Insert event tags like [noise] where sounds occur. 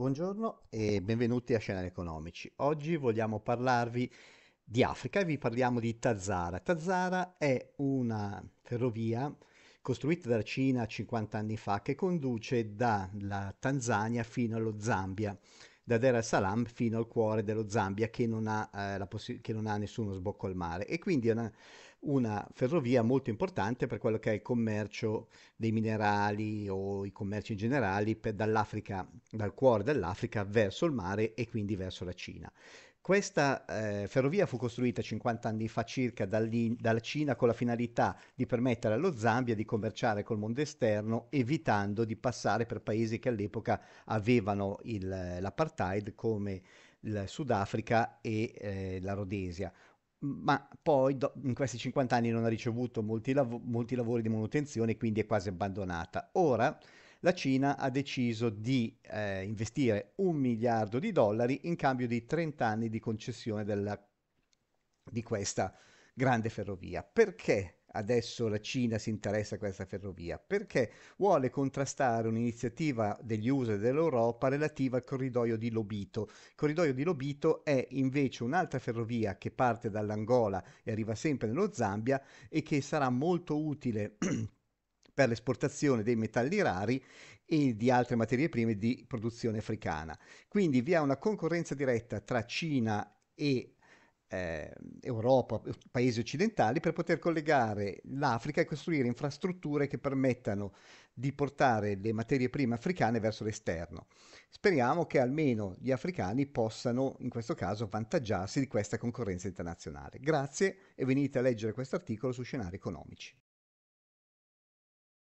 Buongiorno e benvenuti a Scenari Economici. Oggi vogliamo parlarvi di Africa e vi parliamo di Tazara. Tazara è una ferrovia costruita dalla Cina 50 anni fa che conduce dalla Tanzania fino allo Zambia da Dar es Salaam fino al cuore dello Zambia che non ha, eh, possi- che non ha nessuno sbocco al mare e quindi è una, una, ferrovia molto importante per quello che è il commercio dei minerali o i commerci in generale dall'Africa, dal cuore dell'Africa verso il mare e quindi verso la Cina. Questa eh, ferrovia fu costruita 50 anni fa circa dalla Cina con la finalità di permettere allo Zambia di commerciare col mondo esterno, evitando di passare per paesi che all'epoca avevano il, l'apartheid come il Sudafrica e eh, la Rhodesia ma poi do, in questi 50 anni non ha ricevuto molti, lav- molti, lavori di manutenzione, quindi è quasi abbandonata. Ora la Cina ha deciso di eh, investire un miliardo di dollari in cambio di 30 anni di concessione della, di questa grande ferrovia. Perché adesso la Cina si interessa a questa ferrovia? Perché vuole contrastare un'iniziativa degli USA e dell'Europa relativa al corridoio di Lobito. Il corridoio di Lobito è invece un'altra ferrovia che parte dall'Angola e arriva sempre nello Zambia e che sarà molto utile [clears throat] per l'esportazione dei metalli rari e di altre materie prime di produzione africana. Quindi vi è una concorrenza diretta tra Cina e eh, Europa, paesi occidentali, per poter collegare l'Africa e costruire infrastrutture che permettano di portare le materie prime africane verso l'esterno. Speriamo che almeno gli africani possano, in questo caso, avvantaggiarsi di questa concorrenza internazionale. Grazie e venite a leggere questo articolo su scenari economici.